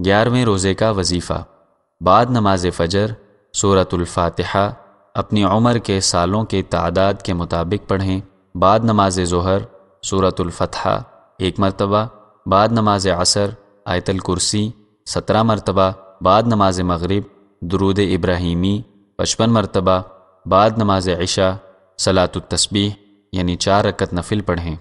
ग्यारहवें रोज़े का वजीफ़ा बाद नमाज फ़जर सूरतुल्फातिहा अपनी उम्र के सालों के तादाद के मुताबिक पढ़ें बाद नमाज ज़हर सूरतुल्फ़तहा एक मरतबा बाद नमाज असर आयतल कुर्सी सत्रह मरतबा बाद नमाज मगरब दरूद इब्राहिमी पचपन मरतबा बाद नमाज ऐशा सलातुलतस्बी यानी चार रकत नफिल पढ़ें